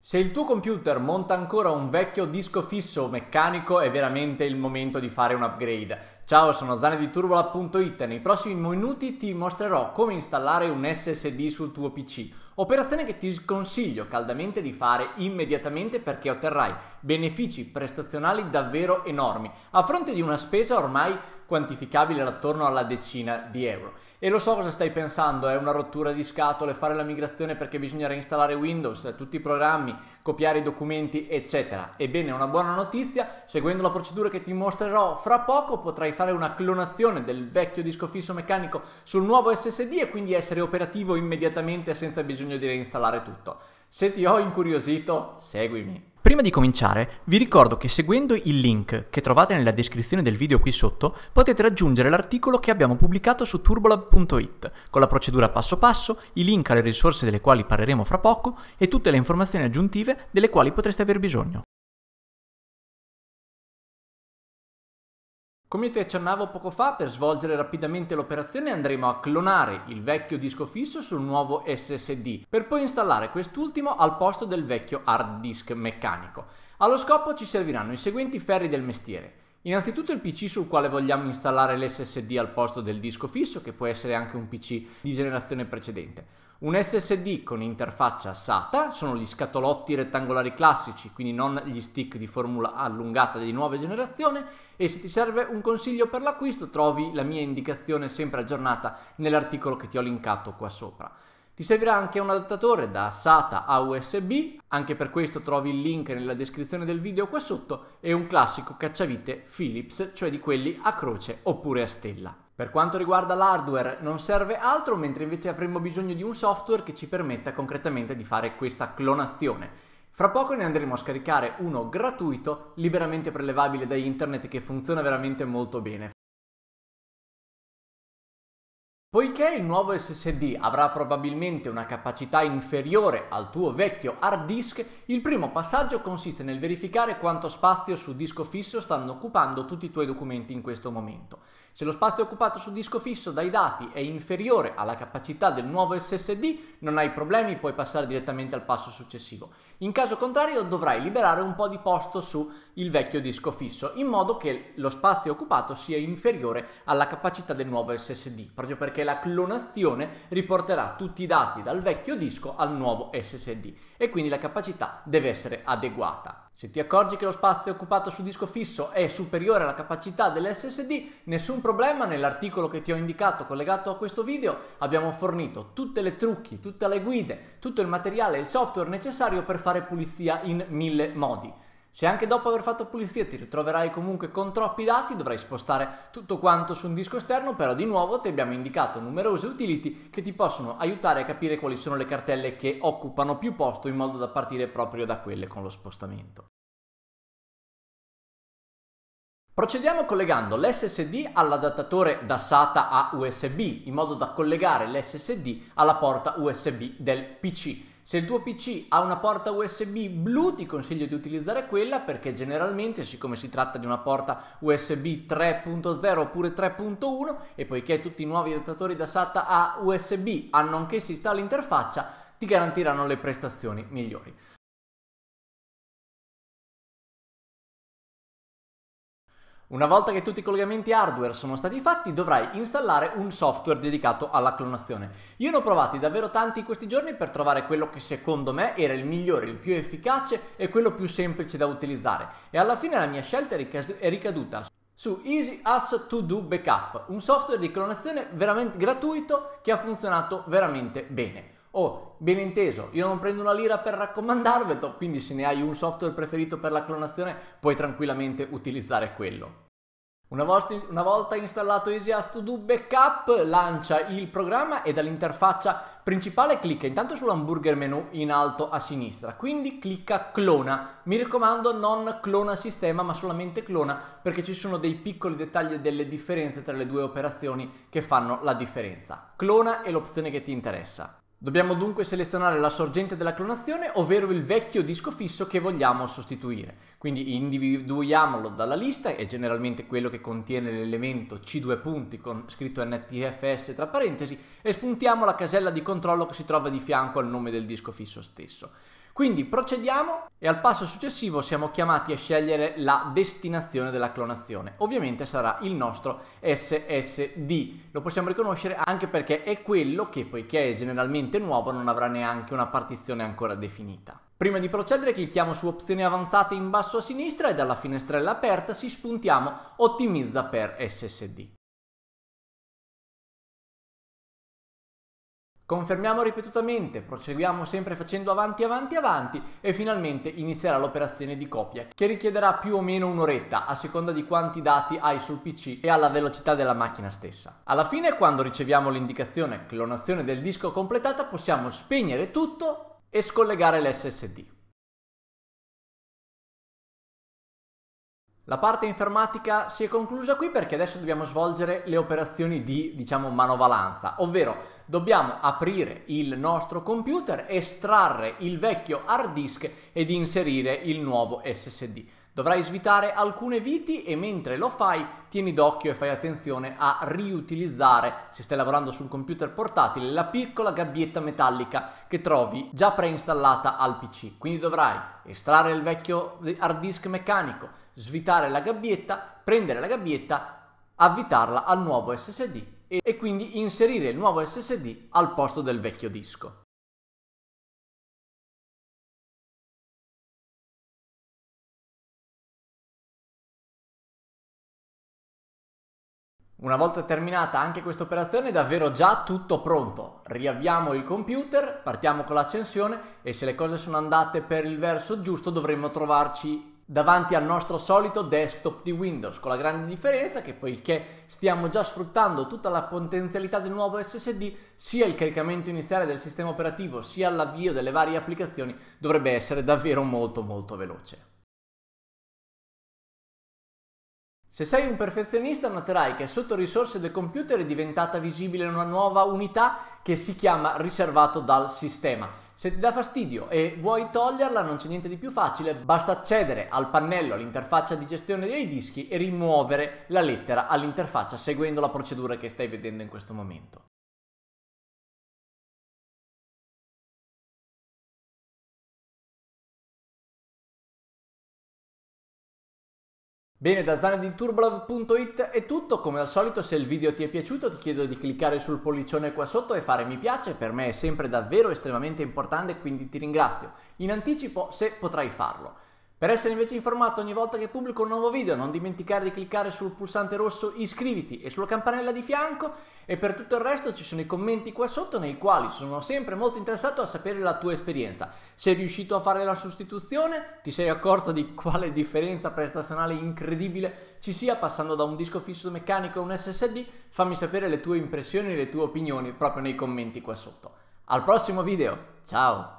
Se il tuo computer monta ancora un vecchio disco fisso o meccanico è veramente il momento di fare un upgrade. Ciao, sono Zane di Turbola.it e nei prossimi minuti ti mostrerò come installare un SSD sul tuo PC. Operazione che ti consiglio caldamente di fare immediatamente perché otterrai benefici prestazionali davvero enormi, a fronte di una spesa ormai quantificabile attorno alla decina di euro. E lo so cosa stai pensando, è una rottura di scatole, fare la migrazione perché bisogna reinstallare Windows, tutti i programmi, copiare i documenti, eccetera. Ebbene, una buona notizia, seguendo la procedura che ti mostrerò fra poco potrai fare una clonazione del vecchio disco fisso meccanico sul nuovo SSD e quindi essere operativo immediatamente senza bisogno di reinstallare tutto. Se ti ho incuriosito, seguimi. Prima di cominciare, vi ricordo che seguendo il link che trovate nella descrizione del video qui sotto, potete raggiungere l'articolo che abbiamo pubblicato su turbolab.it, con la procedura passo passo, i link alle risorse delle quali parleremo fra poco e tutte le informazioni aggiuntive delle quali potreste aver bisogno. Come ti accennavo poco fa, per svolgere rapidamente l'operazione andremo a clonare il vecchio disco fisso sul nuovo SSD, per poi installare quest'ultimo al posto del vecchio hard disk meccanico. Allo scopo ci serviranno i seguenti ferri del mestiere. Innanzitutto il PC sul quale vogliamo installare l'SSD al posto del disco fisso, che può essere anche un PC di generazione precedente. Un SSD con interfaccia SATA, sono gli scatolotti rettangolari classici, quindi non gli stick di formula allungata di nuova generazione e se ti serve un consiglio per l'acquisto trovi la mia indicazione sempre aggiornata nell'articolo che ti ho linkato qua sopra. Ti servirà anche un adattatore da SATA a USB, anche per questo trovi il link nella descrizione del video qua sotto, e un classico cacciavite Philips, cioè di quelli a croce oppure a stella. Per quanto riguarda l'hardware non serve altro, mentre invece avremo bisogno di un software che ci permetta concretamente di fare questa clonazione. Fra poco ne andremo a scaricare uno gratuito, liberamente prelevabile da internet che funziona veramente molto bene. Poiché il nuovo SSD avrà probabilmente una capacità inferiore al tuo vecchio hard disk, il primo passaggio consiste nel verificare quanto spazio su disco fisso stanno occupando tutti i tuoi documenti in questo momento. Se lo spazio occupato su disco fisso dai dati è inferiore alla capacità del nuovo SSD, non hai problemi, puoi passare direttamente al passo successivo. In caso contrario dovrai liberare un po' di posto sul vecchio disco fisso, in modo che lo spazio occupato sia inferiore alla capacità del nuovo SSD, proprio perché perché la clonazione riporterà tutti i dati dal vecchio disco al nuovo SSD e quindi la capacità deve essere adeguata. Se ti accorgi che lo spazio occupato su disco fisso è superiore alla capacità dell'SSD, nessun problema, nell'articolo che ti ho indicato collegato a questo video abbiamo fornito tutte le trucchi, tutte le guide, tutto il materiale e il software necessario per fare pulizia in mille modi. Se anche dopo aver fatto pulizia ti ritroverai comunque con troppi dati, dovrai spostare tutto quanto su un disco esterno, però di nuovo ti abbiamo indicato numerose utility che ti possono aiutare a capire quali sono le cartelle che occupano più posto in modo da partire proprio da quelle con lo spostamento. Procediamo collegando l'SSD all'adattatore da SATA a USB in modo da collegare l'SSD alla porta USB del PC. Se il tuo PC ha una porta USB blu ti consiglio di utilizzare quella perché generalmente siccome si tratta di una porta USB 3.0 oppure 3.1 e poiché tutti i nuovi adattatori da SATA a USB hanno anch'essi tale interfaccia ti garantiranno le prestazioni migliori. Una volta che tutti i collegamenti hardware sono stati fatti dovrai installare un software dedicato alla clonazione. Io ne ho provati davvero tanti in questi giorni per trovare quello che secondo me era il migliore, il più efficace e quello più semplice da utilizzare e alla fine la mia scelta è ricaduta su Easy As To Do Backup, un software di clonazione veramente gratuito che ha funzionato veramente bene. Oh, ben inteso, io non prendo una lira per raccomandarvelo, quindi se ne hai un software preferito per la clonazione puoi tranquillamente utilizzare quello. Una volta, una volta installato EasyAsk to do Backup, lancia il programma e dall'interfaccia principale clicca intanto sull'hamburger menu in alto a sinistra, quindi clicca clona. Mi raccomando non clona sistema ma solamente clona perché ci sono dei piccoli dettagli e delle differenze tra le due operazioni che fanno la differenza. Clona è l'opzione che ti interessa. Dobbiamo dunque selezionare la sorgente della clonazione, ovvero il vecchio disco fisso che vogliamo sostituire. Quindi individuiamolo dalla lista, è generalmente quello che contiene l'elemento C2 punti con scritto NTFS tra parentesi, e spuntiamo la casella di controllo che si trova di fianco al nome del disco fisso stesso. Quindi procediamo e al passo successivo siamo chiamati a scegliere la destinazione della clonazione. Ovviamente sarà il nostro SSD. Lo possiamo riconoscere anche perché è quello che poiché è generalmente nuovo non avrà neanche una partizione ancora definita. Prima di procedere clicchiamo su opzioni avanzate in basso a sinistra e dalla finestrella aperta si spuntiamo ottimizza per SSD. Confermiamo ripetutamente, proseguiamo sempre facendo avanti, avanti, avanti e finalmente inizierà l'operazione di copia che richiederà più o meno un'oretta a seconda di quanti dati hai sul PC e alla velocità della macchina stessa. Alla fine quando riceviamo l'indicazione clonazione del disco completata possiamo spegnere tutto e scollegare l'SSD. La parte informatica si è conclusa qui perché adesso dobbiamo svolgere le operazioni di, diciamo, manovalanza, ovvero dobbiamo aprire il nostro computer, estrarre il vecchio hard disk ed inserire il nuovo SSD. Dovrai svitare alcune viti e mentre lo fai tieni d'occhio e fai attenzione a riutilizzare, se stai lavorando su un computer portatile, la piccola gabbietta metallica che trovi già preinstallata al PC. Quindi dovrai estrarre il vecchio hard disk meccanico, svitare la gabbietta, prendere la gabbietta, avvitarla al nuovo SSD e, quindi inserire il nuovo SSD al posto del vecchio disco. Una volta terminata anche questa operazione è davvero già tutto pronto. Riavviamo il computer, partiamo con l'accensione e se le cose sono andate per il verso giusto dovremmo trovarci davanti al nostro solito desktop di Windows, con la grande differenza che poiché stiamo già sfruttando tutta la potenzialità del nuovo SSD, sia il caricamento iniziale del sistema operativo sia l'avvio delle varie applicazioni dovrebbe essere davvero molto molto veloce. Se sei un perfezionista noterai che sotto risorse del computer è diventata visibile una nuova unità che si chiama riservato dal sistema. Se ti dà fastidio e vuoi toglierla non c'è niente di più facile, basta accedere al pannello, all'interfaccia di gestione dei dischi e rimuovere la lettera all'interfaccia seguendo la procedura che stai vedendo in questo momento. Bene, da zanedinturblog.it è tutto, come al solito se il video ti è piaciuto ti chiedo di cliccare sul pollicione qua sotto e fare mi piace, per me è sempre davvero estremamente importante quindi ti ringrazio in anticipo se potrai farlo. Per essere invece informato ogni volta che pubblico un nuovo video non dimenticare di cliccare sul pulsante rosso iscriviti e sulla campanella di fianco e per tutto il resto ci sono i commenti qua sotto nei quali sono sempre molto interessato a sapere la tua esperienza. Sei riuscito a fare la sostituzione? Ti sei accorto di quale differenza prestazionale incredibile ci sia passando da un disco fisso meccanico a un SSD? Fammi sapere le tue impressioni e le tue opinioni proprio nei commenti qua sotto. Al prossimo video, ciao!